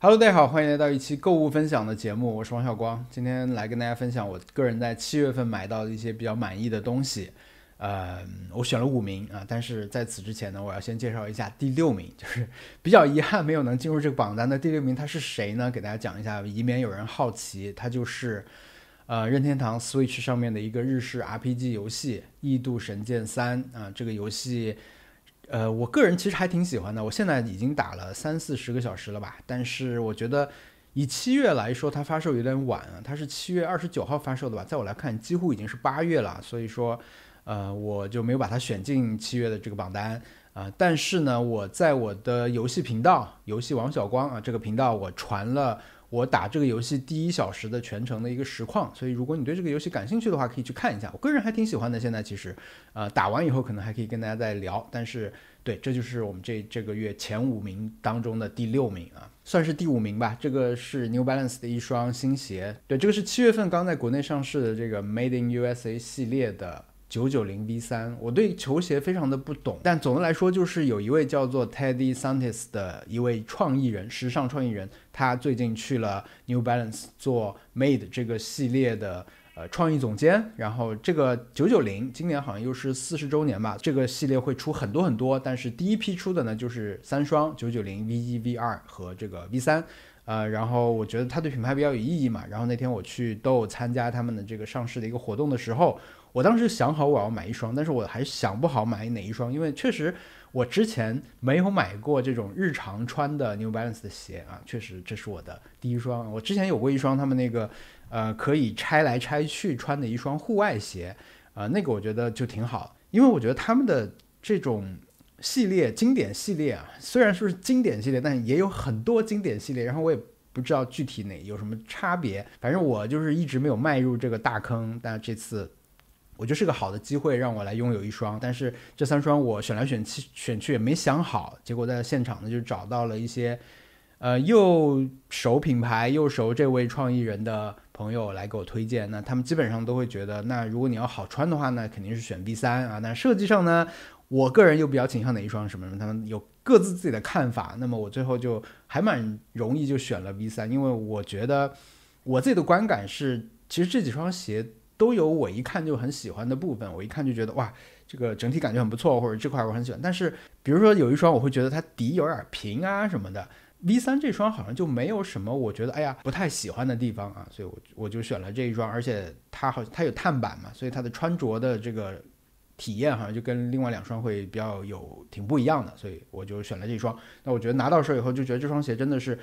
Hello，大家好，欢迎来到一期购物分享的节目，我是王小光，今天来跟大家分享我个人在七月份买到的一些比较满意的东西，呃，我选了五名啊，但是在此之前呢，我要先介绍一下第六名，就是比较遗憾没有能进入这个榜单的第六名他是谁呢？给大家讲一下，以免有人好奇，他就是呃任天堂 Switch 上面的一个日式 RPG 游戏《异度神剑三》啊，这个游戏。呃，我个人其实还挺喜欢的，我现在已经打了三四十个小时了吧。但是我觉得，以七月来说，它发售有点晚，它是七月二十九号发售的吧，在我来看，几乎已经是八月了。所以说，呃，我就没有把它选进七月的这个榜单。啊，但是呢，我在我的游戏频道，游戏王小光啊这个频道，我传了。我打这个游戏第一小时的全程的一个实况，所以如果你对这个游戏感兴趣的话，可以去看一下。我个人还挺喜欢的。现在其实，呃，打完以后可能还可以跟大家再聊。但是，对，这就是我们这这个月前五名当中的第六名啊，算是第五名吧。这个是 New Balance 的一双新鞋，对，这个是七月份刚在国内上市的这个 Made in USA 系列的。九九零 V 三，我对球鞋非常的不懂，但总的来说就是有一位叫做 Teddy Santos 的一位创意人，时尚创意人，他最近去了 New Balance 做 Made 这个系列的呃创意总监。然后这个九九零今年好像又是四十周年吧，这个系列会出很多很多，但是第一批出的呢就是三双九九零 V 一、V 二和这个 V 三。呃，然后我觉得它对品牌比较有意义嘛。然后那天我去都参加他们的这个上市的一个活动的时候，我当时想好我要买一双，但是我还想不好买哪一双，因为确实我之前没有买过这种日常穿的 New Balance 的鞋啊，确实这是我的第一双。我之前有过一双他们那个呃可以拆来拆去穿的一双户外鞋啊，那个我觉得就挺好，因为我觉得他们的这种。系列经典系列啊，虽然说是经典系列，但也有很多经典系列。然后我也不知道具体哪有什么差别，反正我就是一直没有迈入这个大坑。但这次我就是个好的机会，让我来拥有一双。但是这三双我选来选去选去也没想好，结果在现场呢就找到了一些，呃，又熟品牌又熟这位创意人的朋友来给我推荐。那他们基本上都会觉得，那如果你要好穿的话，那肯定是选 B 三啊。那设计上呢？我个人又比较倾向哪一双什么什么，他们有各自自己的看法。那么我最后就还蛮容易就选了 V 三，因为我觉得我自己的观感是，其实这几双鞋都有我一看就很喜欢的部分，我一看就觉得哇，这个整体感觉很不错，或者这块我很喜欢。但是比如说有一双我会觉得它底有点平啊什么的，V 三这双好像就没有什么我觉得哎呀不太喜欢的地方啊，所以我我就选了这一双，而且它好它有碳板嘛，所以它的穿着的这个。体验好像就跟另外两双会比较有挺不一样的，所以我就选了这双。那我觉得拿到手以后就觉得这双鞋真的是，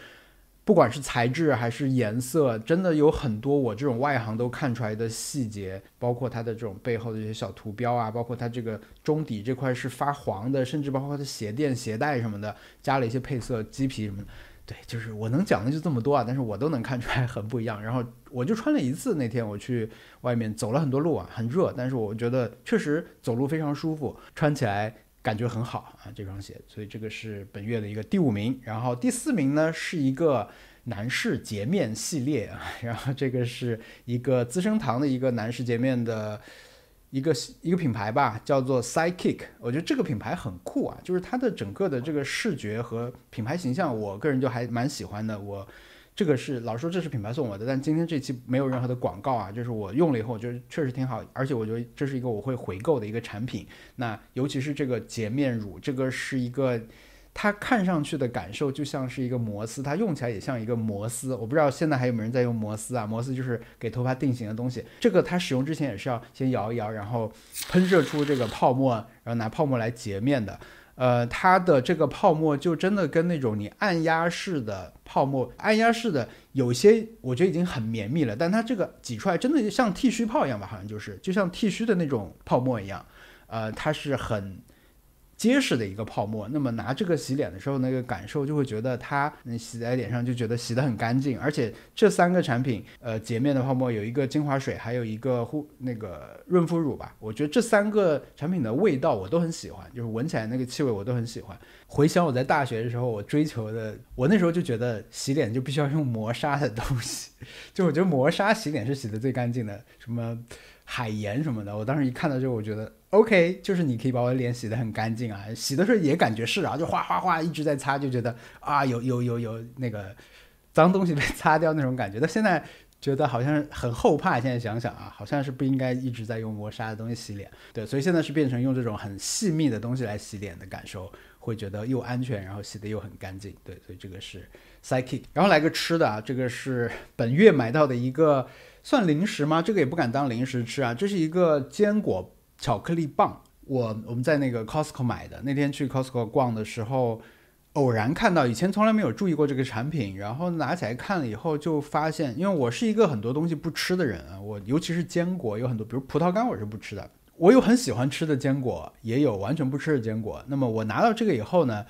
不管是材质还是颜色，真的有很多我这种外行都看出来的细节，包括它的这种背后的一些小图标啊，包括它这个中底这块是发黄的，甚至包括它的鞋垫、鞋带什么的加了一些配色、麂皮什么的。对，就是我能讲的就这么多啊，但是我都能看出来很不一样。然后我就穿了一次，那天我去外面走了很多路啊，很热，但是我觉得确实走路非常舒服，穿起来感觉很好啊，这双鞋。所以这个是本月的一个第五名。然后第四名呢是一个男士洁面系列啊，然后这个是一个资生堂的一个男士洁面的。一个一个品牌吧，叫做 Sidekick，我觉得这个品牌很酷啊，就是它的整个的这个视觉和品牌形象，我个人就还蛮喜欢的。我这个是老说这是品牌送我的，但今天这期没有任何的广告啊，就是我用了以后，我觉得确实挺好，而且我觉得这是一个我会回购的一个产品。那尤其是这个洁面乳，这个是一个。它看上去的感受就像是一个摩丝，它用起来也像一个摩丝。我不知道现在还有没有人在用摩丝啊？摩丝就是给头发定型的东西。这个它使用之前也是要先摇一摇，然后喷射出这个泡沫，然后拿泡沫来洁面的。呃，它的这个泡沫就真的跟那种你按压式的泡沫，按压式的有些我觉得已经很绵密了，但它这个挤出来真的像剃须泡一样吧？好像就是就像剃须的那种泡沫一样，呃，它是很。结实的一个泡沫，那么拿这个洗脸的时候，那个感受就会觉得它洗在脸上就觉得洗得很干净，而且这三个产品，呃，洁面的泡沫有一个精华水，还有一个护那个润肤乳吧。我觉得这三个产品的味道我都很喜欢，就是闻起来那个气味我都很喜欢。回想我在大学的时候，我追求的，我那时候就觉得洗脸就必须要用磨砂的东西，就我觉得磨砂洗脸是洗得最干净的，什么。海盐什么的，我当时一看到就我觉得 OK，就是你可以把我脸洗得很干净啊。洗的时候也感觉是啊，就哗哗哗一直在擦，就觉得啊有有有有那个脏东西被擦掉那种感觉。但现在觉得好像很后怕，现在想想啊，好像是不应该一直在用磨砂的东西洗脸。对，所以现在是变成用这种很细密的东西来洗脸的感受，会觉得又安全，然后洗得又很干净。对，所以这个是 psychic。然后来个吃的啊，这个是本月买到的一个。算零食吗？这个也不敢当零食吃啊，这是一个坚果巧克力棒。我我们在那个 Costco 买的。那天去 Costco 逛的时候，偶然看到，以前从来没有注意过这个产品。然后拿起来看了以后，就发现，因为我是一个很多东西不吃的人啊，我尤其是坚果有很多，比如葡萄干我是不吃的。我有很喜欢吃的坚果，也有完全不吃的坚果。那么我拿到这个以后呢，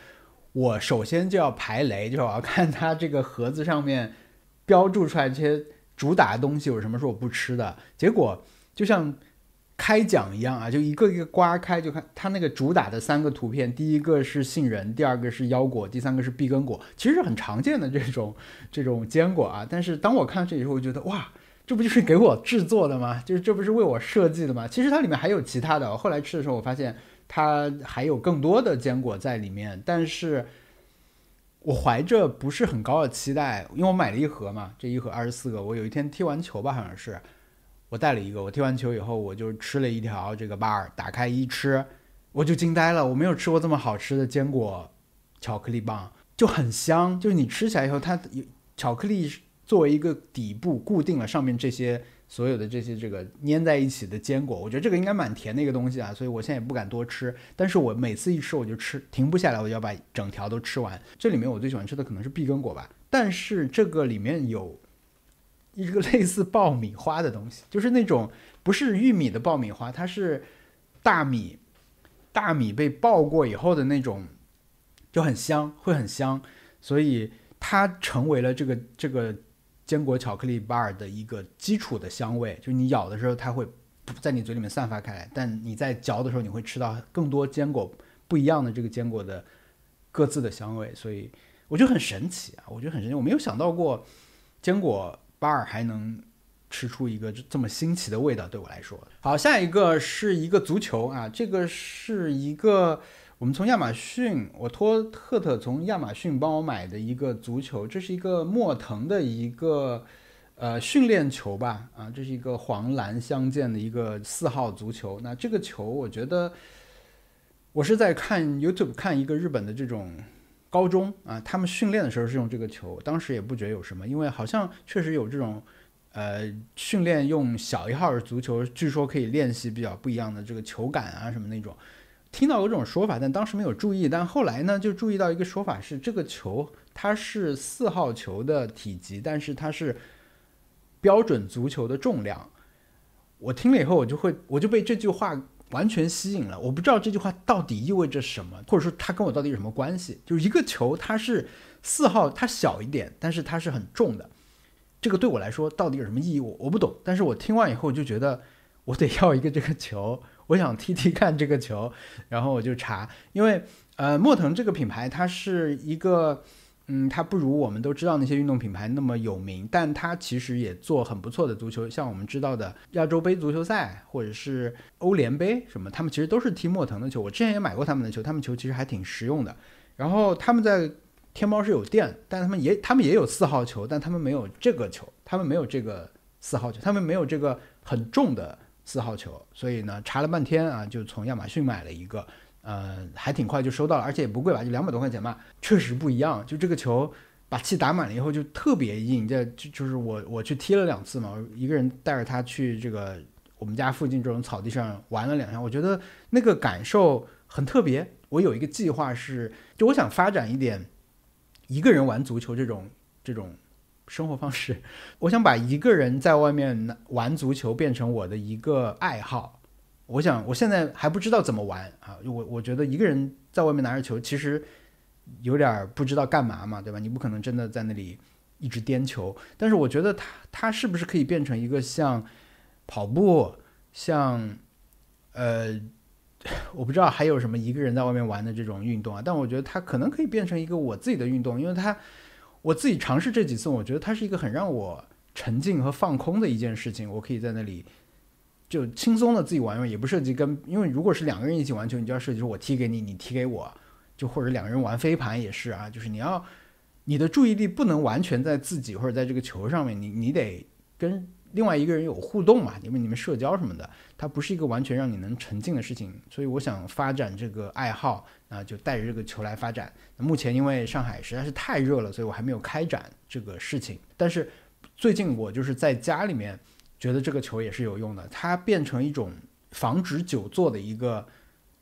我首先就要排雷，就是我要看它这个盒子上面标注出来这些。主打的东西有什么是我不吃的结果？就像开奖一样啊，就一个一个刮开，就看它那个主打的三个图片，第一个是杏仁，第二个是腰果，第三个是碧根果，其实是很常见的这种这种坚果啊。但是当我看到这里后，我觉得哇，这不就是给我制作的吗？就是这不是为我设计的吗？其实它里面还有其他的。后来吃的时候，我发现它还有更多的坚果在里面，但是。我怀着不是很高的期待，因为我买了一盒嘛，这一盒二十四个。我有一天踢完球吧，好像是，我带了一个。我踢完球以后，我就吃了一条这个 bar，打开一吃，我就惊呆了。我没有吃过这么好吃的坚果巧克力棒，就很香。就是你吃起来以后，它有巧克力作为一个底部固定了上面这些。所有的这些这个粘在一起的坚果，我觉得这个应该蛮甜的一个东西啊，所以我现在也不敢多吃。但是我每次一吃，我就吃停不下来，我就要把整条都吃完。这里面我最喜欢吃的可能是碧根果吧，但是这个里面有一个类似爆米花的东西，就是那种不是玉米的爆米花，它是大米，大米被爆过以后的那种，就很香，会很香，所以它成为了这个这个。坚果巧克力 bar 的一个基础的香味，就是你咬的时候它会在你嘴里面散发开来，但你在嚼的时候你会吃到更多坚果不一样的这个坚果的各自的香味，所以我觉得很神奇啊！我觉得很神奇，我没有想到过坚果 bar 还能吃出一个这么新奇的味道，对我来说。好，下一个是一个足球啊，这个是一个。我们从亚马逊，我托特特从亚马逊帮我买的一个足球，这是一个莫腾的一个呃训练球吧，啊，这是一个黄蓝相间的，一个四号足球。那这个球，我觉得我是在看 YouTube 看一个日本的这种高中啊，他们训练的时候是用这个球，当时也不觉得有什么，因为好像确实有这种呃训练用小一号的足球，据说可以练习比较不一样的这个球感啊什么那种。听到过这种说法，但当时没有注意。但后来呢，就注意到一个说法是，这个球它是四号球的体积，但是它是标准足球的重量。我听了以后，我就会我就被这句话完全吸引了。我不知道这句话到底意味着什么，或者说它跟我到底有什么关系？就是一个球，它是四号，它小一点，但是它是很重的。这个对我来说到底有什么意义？我我不懂。但是我听完以后，我就觉得我得要一个这个球。我想踢踢看这个球，然后我就查，因为呃，莫腾这个品牌它是一个，嗯，它不如我们都知道那些运动品牌那么有名，但它其实也做很不错的足球，像我们知道的亚洲杯足球赛或者是欧联杯什么，他们其实都是踢莫腾的球。我之前也买过他们的球，他们球其实还挺实用的。然后他们在天猫是有店，但他们也他们也有四号球，但他们没有这个球，他们没有这个四号球，他们没有这个很重的。四号球，所以呢，查了半天啊，就从亚马逊买了一个，呃，还挺快就收到了，而且也不贵吧，就两百多块钱吧，确实不一样。就这个球，把气打满了以后就特别硬，这就就是我我去踢了两次嘛，一个人带着他去这个我们家附近这种草地上玩了两下，我觉得那个感受很特别。我有一个计划是，就我想发展一点一个人玩足球这种这种。生活方式，我想把一个人在外面玩足球变成我的一个爱好。我想，我现在还不知道怎么玩啊。我我觉得一个人在外面拿着球，其实有点不知道干嘛嘛，对吧？你不可能真的在那里一直颠球。但是我觉得它，它是不是可以变成一个像跑步，像呃，我不知道还有什么一个人在外面玩的这种运动啊？但我觉得它可能可以变成一个我自己的运动，因为它。我自己尝试这几次，我觉得它是一个很让我沉浸和放空的一件事情。我可以在那里就轻松的自己玩玩，也不涉及跟。因为如果是两个人一起玩球，你就要涉及说我踢给你，你踢给我，就或者两个人玩飞盘也是啊，就是你要你的注意力不能完全在自己或者在这个球上面，你你得跟。另外一个人有互动嘛？因为你们社交什么的，它不是一个完全让你能沉浸的事情。所以我想发展这个爱好啊，就带着这个球来发展。目前因为上海实在是太热了，所以我还没有开展这个事情。但是最近我就是在家里面，觉得这个球也是有用的，它变成一种防止久坐的一个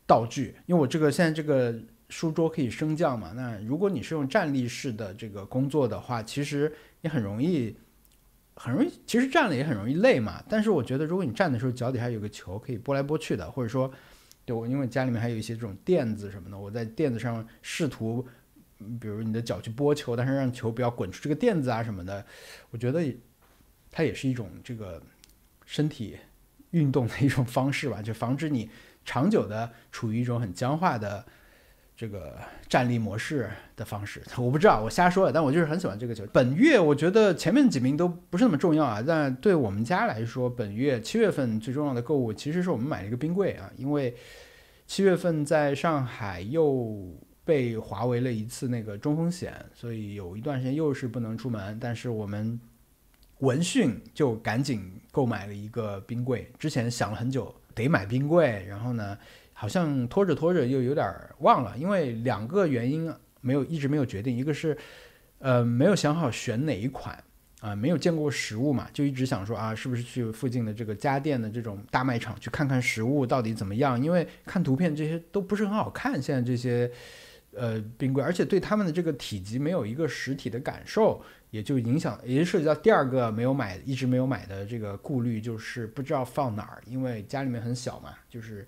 道具。因为我这个现在这个书桌可以升降嘛，那如果你是用站立式的这个工作的话，其实你很容易。很容易，其实站了也很容易累嘛。但是我觉得，如果你站的时候脚底下有个球可以拨来拨去的，或者说，对我因为家里面还有一些这种垫子什么的，我在垫子上试图，比如你的脚去拨球，但是让球不要滚出这个垫子啊什么的，我觉得它也是一种这个身体运动的一种方式吧，就防止你长久的处于一种很僵化的。这个站立模式的方式，我不知道，我瞎说。但我就是很喜欢这个球。本月我觉得前面几名都不是那么重要啊，但对我们家来说，本月七月份最重要的购物其实是我们买了一个冰柜啊，因为七月份在上海又被华为了一次那个中风险，所以有一段时间又是不能出门。但是我们闻讯就赶紧购买了一个冰柜，之前想了很久得买冰柜，然后呢。好像拖着拖着又有点忘了，因为两个原因没有一直没有决定，一个是，呃，没有想好选哪一款，啊，没有见过实物嘛，就一直想说啊，是不是去附近的这个家电的这种大卖场去看看实物到底怎么样？因为看图片这些都不是很好看，现在这些，呃，冰柜，而且对他们的这个体积没有一个实体的感受，也就影响，也就涉及到第二个没有买一直没有买的这个顾虑，就是不知道放哪儿，因为家里面很小嘛，就是。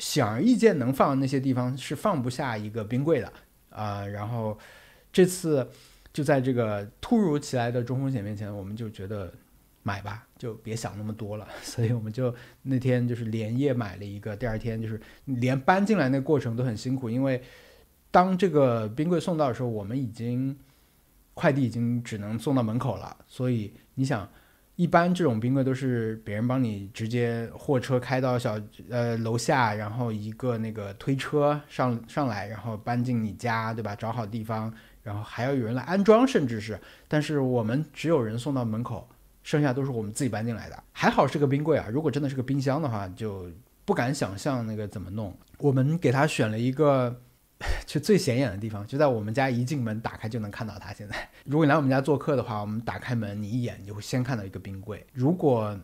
显而易见，能放那些地方是放不下一个冰柜的啊。然后这次就在这个突如其来的中风险面前，我们就觉得买吧，就别想那么多了。所以我们就那天就是连夜买了一个，第二天就是连搬进来那过程都很辛苦，因为当这个冰柜送到的时候，我们已经快递已经只能送到门口了。所以你想。一般这种冰柜都是别人帮你直接货车开到小呃楼下，然后一个那个推车上上来，然后搬进你家，对吧？找好地方，然后还要有人来安装，甚至是，但是我们只有人送到门口，剩下都是我们自己搬进来的。还好是个冰柜啊，如果真的是个冰箱的话，就不敢想象那个怎么弄。我们给他选了一个。去最显眼的地方，就在我们家一进门打开就能看到它。现在，如果你来我们家做客的话，我们打开门，你一眼就会先看到一个冰柜。如果，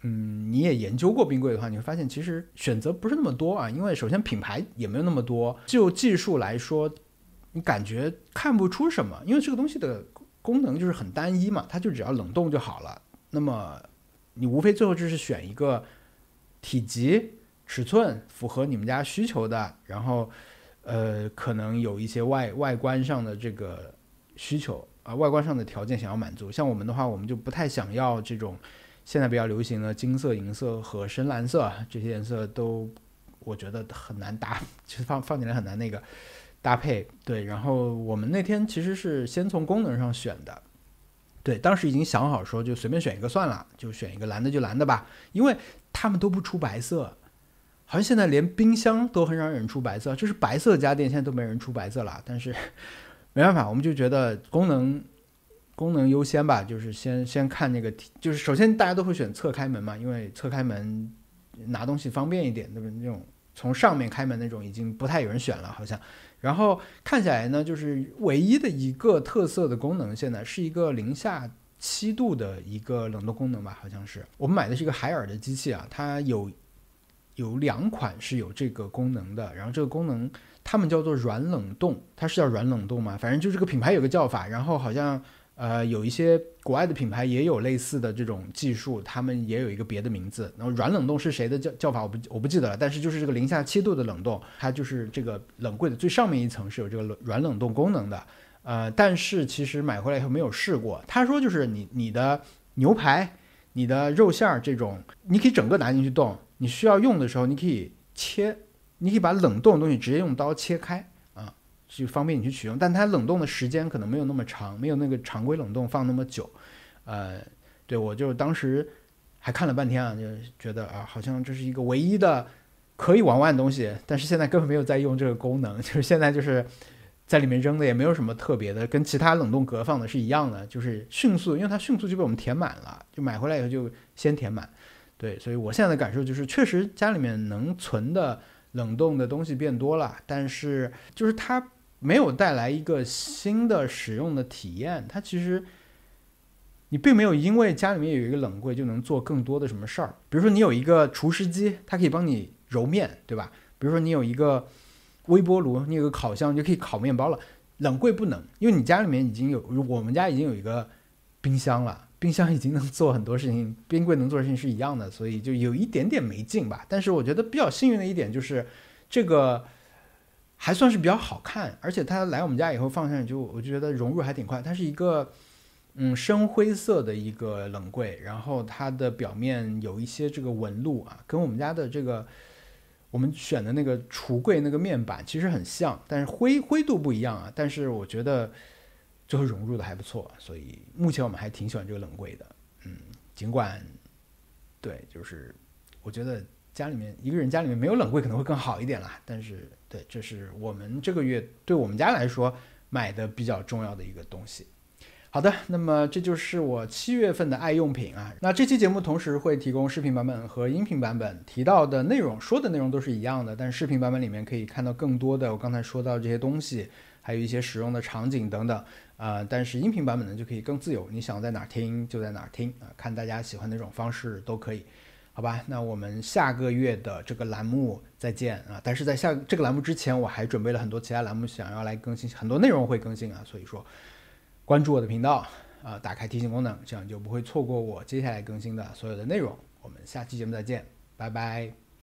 嗯，你也研究过冰柜的话，你会发现其实选择不是那么多啊。因为首先品牌也没有那么多，就技术来说，你感觉看不出什么，因为这个东西的功能就是很单一嘛，它就只要冷冻就好了。那么，你无非最后就是选一个体积、尺寸符合你们家需求的，然后。呃，可能有一些外外观上的这个需求啊，外观上的条件想要满足。像我们的话，我们就不太想要这种现在比较流行的金色、银色和深蓝色这些颜色，都我觉得很难搭，其实放放进来很难那个搭配。对，然后我们那天其实是先从功能上选的，对，当时已经想好说就随便选一个算了，就选一个蓝的就蓝的吧，因为他们都不出白色。好像现在连冰箱都很少有人出白色，就是白色家电现在都没人出白色了。但是 没办法，我们就觉得功能功能优先吧，就是先先看那个，就是首先大家都会选侧开门嘛，因为侧开门拿东西方便一点，那么那种从上面开门那种已经不太有人选了，好像。然后看起来呢，就是唯一的一个特色的功能，现在是一个零下七度的一个冷冻功能吧，好像是。我们买的是一个海尔的机器啊，它有。有两款是有这个功能的，然后这个功能他们叫做软冷冻，它是叫软冷冻吗？反正就这个品牌有个叫法，然后好像呃有一些国外的品牌也有类似的这种技术，他们也有一个别的名字。然后软冷冻是谁的叫叫法我不我不记得，了，但是就是这个零下七度的冷冻，它就是这个冷柜的最上面一层是有这个冷软冷冻功能的。呃，但是其实买回来以后没有试过。他说就是你你的牛排、你的肉馅儿这种，你可以整个拿进去冻。你需要用的时候，你可以切，你可以把冷冻的东西直接用刀切开啊，就方便你去取用。但它冷冻的时间可能没有那么长，没有那个常规冷冻放那么久。呃，对我就当时还看了半天啊，就觉得啊，好像这是一个唯一的可以玩玩的东西。但是现在根本没有在用这个功能，就是现在就是在里面扔的，也没有什么特别的，跟其他冷冻格放的是一样的，就是迅速，因为它迅速就被我们填满了。就买回来以后就先填满。对，所以我现在的感受就是，确实家里面能存的冷冻的东西变多了，但是就是它没有带来一个新的使用的体验。它其实你并没有因为家里面有一个冷柜就能做更多的什么事儿。比如说你有一个厨师机，它可以帮你揉面，对吧？比如说你有一个微波炉，你有个烤箱你就可以烤面包了。冷柜不能，因为你家里面已经有我们家已经有一个冰箱了。冰箱已经能做很多事情，冰柜能做事情是一样的，所以就有一点点没劲吧。但是我觉得比较幸运的一点就是，这个还算是比较好看，而且它来我们家以后放上去，就我就觉得融入还挺快。它是一个嗯深灰色的一个冷柜，然后它的表面有一些这个纹路啊，跟我们家的这个我们选的那个橱柜那个面板其实很像，但是灰灰度不一样啊。但是我觉得。最后融入的还不错，所以目前我们还挺喜欢这个冷柜的。嗯，尽管，对，就是我觉得家里面一个人家里面没有冷柜可能会更好一点啦。但是，对，这是我们这个月对我们家来说买的比较重要的一个东西。好的，那么这就是我七月份的爱用品啊。那这期节目同时会提供视频版本和音频版本，提到的内容、说的内容都是一样的，但是视频版本里面可以看到更多的我刚才说到这些东西，还有一些使用的场景等等啊。但是音频版本呢，就可以更自由，你想在哪儿听就在哪儿听啊，看大家喜欢哪种方式都可以，好吧？那我们下个月的这个栏目再见啊！但是在下这个栏目之前，我还准备了很多其他栏目想要来更新，很多内容会更新啊，所以说。关注我的频道，啊，打开提醒功能，这样就不会错过我接下来更新的所有的内容。我们下期节目再见，拜拜。